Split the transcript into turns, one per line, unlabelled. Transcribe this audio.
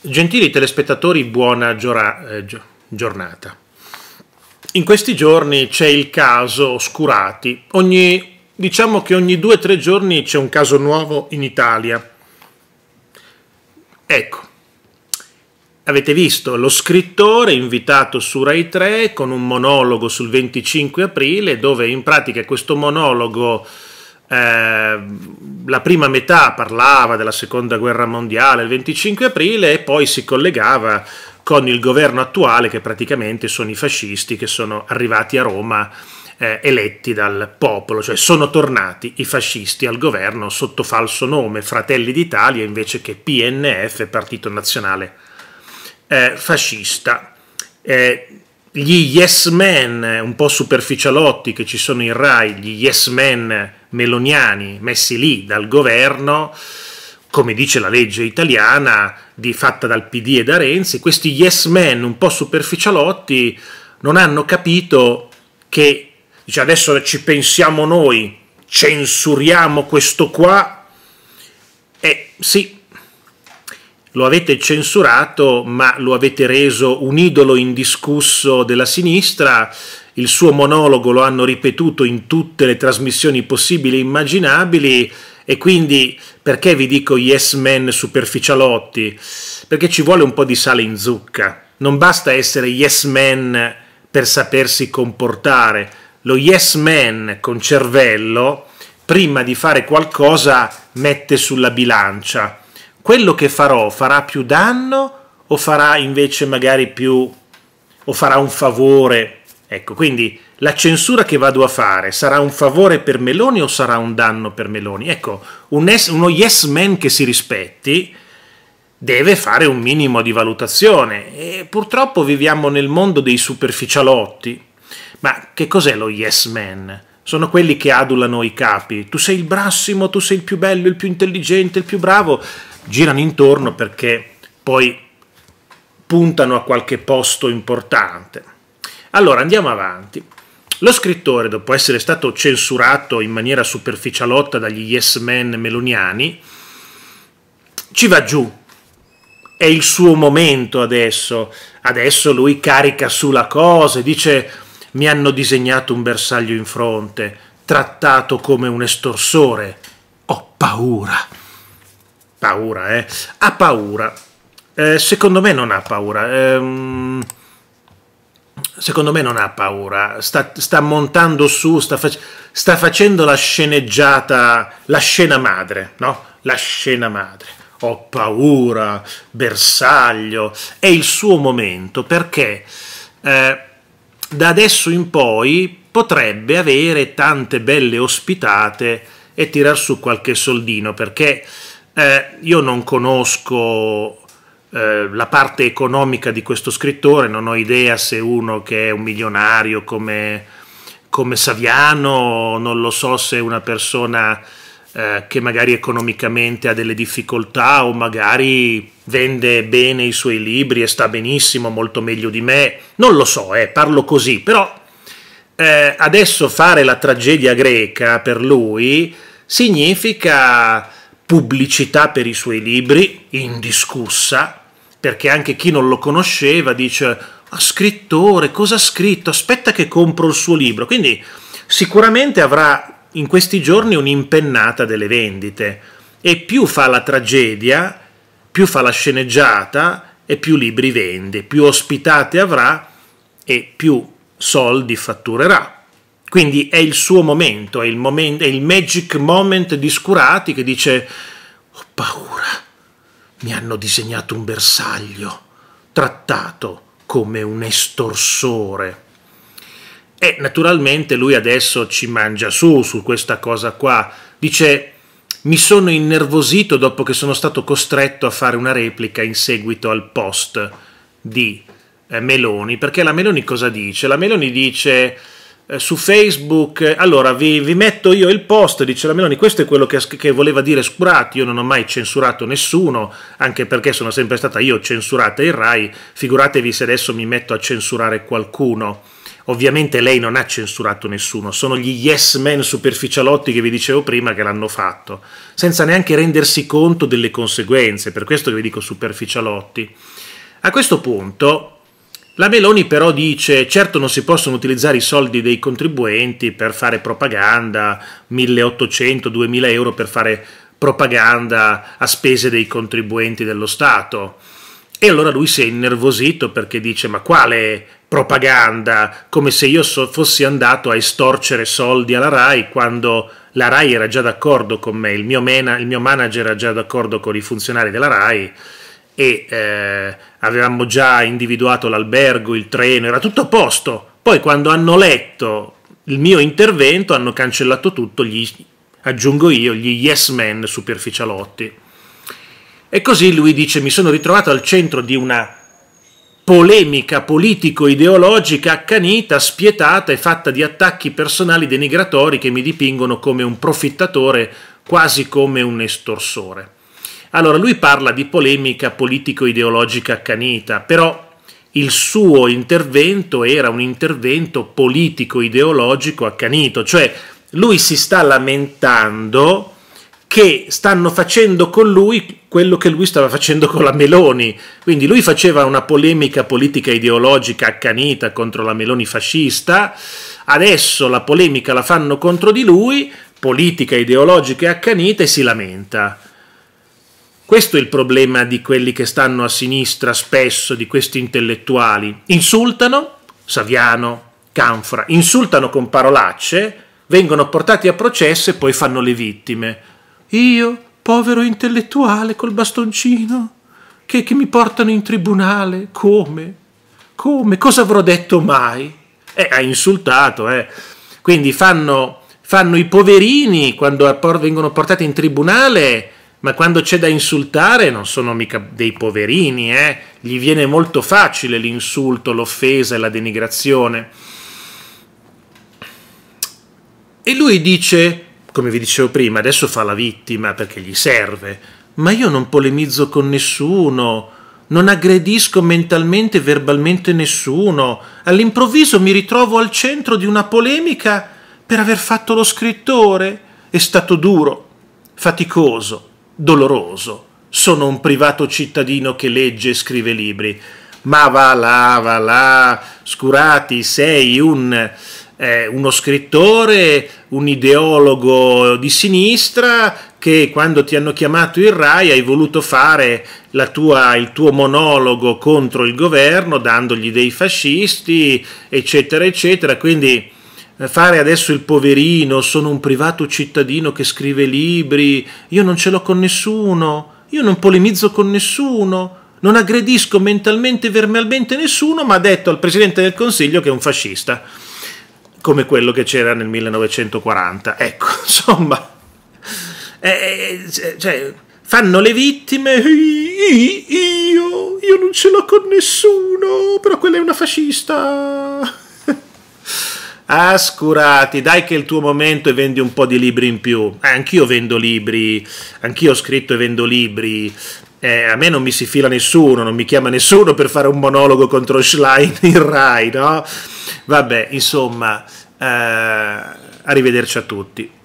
Gentili telespettatori, buona giora, eh, giornata. In questi giorni c'è il caso Oscurati. Ogni, diciamo che ogni due o tre giorni c'è un caso nuovo in Italia. Ecco, avete visto lo scrittore invitato su Rai 3 con un monologo sul 25 aprile dove in pratica questo monologo eh, la prima metà parlava della seconda guerra mondiale il 25 aprile e poi si collegava con il governo attuale che praticamente sono i fascisti che sono arrivati a Roma eh, eletti dal popolo, cioè sono tornati i fascisti al governo sotto falso nome Fratelli d'Italia invece che PNF, Partito Nazionale eh, Fascista. Eh, gli yes men un po' superficialotti che ci sono in Rai, gli yes men meloniani messi lì dal governo, come dice la legge italiana di, fatta dal PD e da Renzi, questi yes men un po' superficialotti non hanno capito che dice, adesso ci pensiamo noi, censuriamo questo qua, e eh, sì, lo avete censurato, ma lo avete reso un idolo indiscusso della sinistra. Il suo monologo lo hanno ripetuto in tutte le trasmissioni possibili e immaginabili. E quindi perché vi dico yes men superficialotti? Perché ci vuole un po' di sale in zucca. Non basta essere yes men per sapersi comportare. Lo yes man con cervello, prima di fare qualcosa, mette sulla bilancia quello che farò farà più danno o farà invece magari più o farà un favore? Ecco, quindi la censura che vado a fare sarà un favore per Meloni o sarà un danno per Meloni? Ecco, un es, uno yes man che si rispetti deve fare un minimo di valutazione e purtroppo viviamo nel mondo dei superficialotti. Ma che cos'è lo yes man? Sono quelli che adulano i capi. Tu sei il brassimo, tu sei il più bello, il più intelligente, il più bravo girano intorno perché poi puntano a qualche posto importante. Allora andiamo avanti. Lo scrittore, dopo essere stato censurato in maniera superficialotta dagli yes men meloniani, ci va giù. È il suo momento adesso. Adesso lui carica sulla cosa e dice mi hanno disegnato un bersaglio in fronte, trattato come un estorsore. Ho paura paura, eh? Ha paura. Eh, secondo me non ha paura. Eh, secondo me non ha paura. Sta, sta montando su, sta, fac sta, facendo la sceneggiata, la scena madre, no? La scena madre. Ho paura, bersaglio. È il suo momento perché eh, da adesso in poi potrebbe avere tante belle ospitate e tirar su qualche soldino perché eh, io non conosco eh, la parte economica di questo scrittore, non ho idea se uno che è un milionario come, come Saviano, non lo so se è una persona eh, che magari economicamente ha delle difficoltà o magari vende bene i suoi libri e sta benissimo, molto meglio di me, non lo so, eh, parlo così, però eh, adesso fare la tragedia greca per lui significa pubblicità per i suoi libri, indiscussa, perché anche chi non lo conosceva dice ah, scrittore, cosa ha scritto? Aspetta che compro il suo libro. Quindi sicuramente avrà in questi giorni un'impennata delle vendite e più fa la tragedia, più fa la sceneggiata e più libri vende, più ospitate avrà e più soldi fatturerà. Quindi è il suo momento, è il, moment, è il magic moment di Scurati che dice ho paura, mi hanno disegnato un bersaglio, trattato come un estorsore. E naturalmente lui adesso ci mangia su su questa cosa qua, dice mi sono innervosito dopo che sono stato costretto a fare una replica in seguito al post di eh, Meloni, perché la Meloni cosa dice? La Meloni dice eh, su Facebook, eh, allora vi, vi, metto io il post, dice la Meloni, questo è quello che, che, voleva dire Scurati, io non ho mai censurato nessuno, anche perché sono sempre stata io censurata in RAI, figuratevi se adesso mi metto a censurare qualcuno. Ovviamente lei non ha censurato nessuno, sono gli yes men superficialotti che vi dicevo prima che l'hanno fatto, senza neanche rendersi conto delle conseguenze, per questo che vi dico superficialotti. A questo punto la Meloni però dice certo non si possono utilizzare i soldi dei contribuenti per fare propaganda, 1800-2000 euro per fare propaganda a spese dei contribuenti dello Stato. E allora lui si è innervosito perché dice ma quale propaganda, come se io so, fossi andato a estorcere soldi alla RAI quando la RAI era già d'accordo con me, il mio, mena, il mio manager era già d'accordo con i funzionari della RAI e eh, avevamo già individuato l'albergo, il treno, era tutto a posto. Poi quando hanno letto il mio intervento hanno cancellato tutto, gli, aggiungo io, gli yes men superficialotti. E così lui dice mi sono ritrovato al centro di una polemica politico-ideologica accanita, spietata e fatta di attacchi personali denigratori che mi dipingono come un profittatore, quasi come un estorsore. Allora, lui parla di polemica politico-ideologica accanita, però il suo intervento era un intervento politico-ideologico accanito, cioè lui si sta lamentando che stanno facendo con lui quello che lui stava facendo con la Meloni. Quindi lui faceva una polemica politica ideologica accanita contro la Meloni fascista, adesso la polemica la fanno contro di lui, politica ideologica accanita e si lamenta. Questo è il problema di quelli che stanno a sinistra spesso, di questi intellettuali. Insultano Saviano, Canfra, insultano con parolacce, vengono portati a processo e poi fanno le vittime. Io, povero intellettuale col bastoncino, che, che mi portano in tribunale, come? Come? Cosa avrò detto mai? Eh, ha insultato, eh. Quindi fanno, fanno i poverini quando vengono portati in tribunale ma quando c'è da insultare non sono mica dei poverini, eh? gli viene molto facile l'insulto, l'offesa e la denigrazione. E lui dice, come vi dicevo prima, adesso fa la vittima perché gli serve, ma io non polemizzo con nessuno, non aggredisco mentalmente e verbalmente nessuno, all'improvviso mi ritrovo al centro di una polemica per aver fatto lo scrittore. È stato duro, faticoso, doloroso. Sono un privato cittadino che legge e scrive libri. Ma va là, va là, Scurati, sei un, eh, uno scrittore, un ideologo di sinistra che quando ti hanno chiamato il RAI hai voluto fare tua, il tuo monologo contro il governo dandogli dei fascisti, eccetera, eccetera. Quindi fare adesso il poverino, sono un privato cittadino che scrive libri, io non ce l'ho con nessuno, io non polemizzo con nessuno, non aggredisco mentalmente e verbalmente nessuno, ma ha detto al Presidente del Consiglio che è un fascista, come quello che c'era nel 1940. Ecco, insomma, eh, eh, cioè, fanno le vittime, io, io non ce l'ho con nessuno, però quella è una fascista. Ascurati, dai che è il tuo momento e vendi un po' di libri in più. Eh, anch'io vendo libri, anch'io ho scritto e vendo libri. Eh, a me non mi si fila nessuno, non mi chiama nessuno per fare un monologo contro Schlein in Rai, no? Vabbè, insomma, eh, arrivederci a tutti.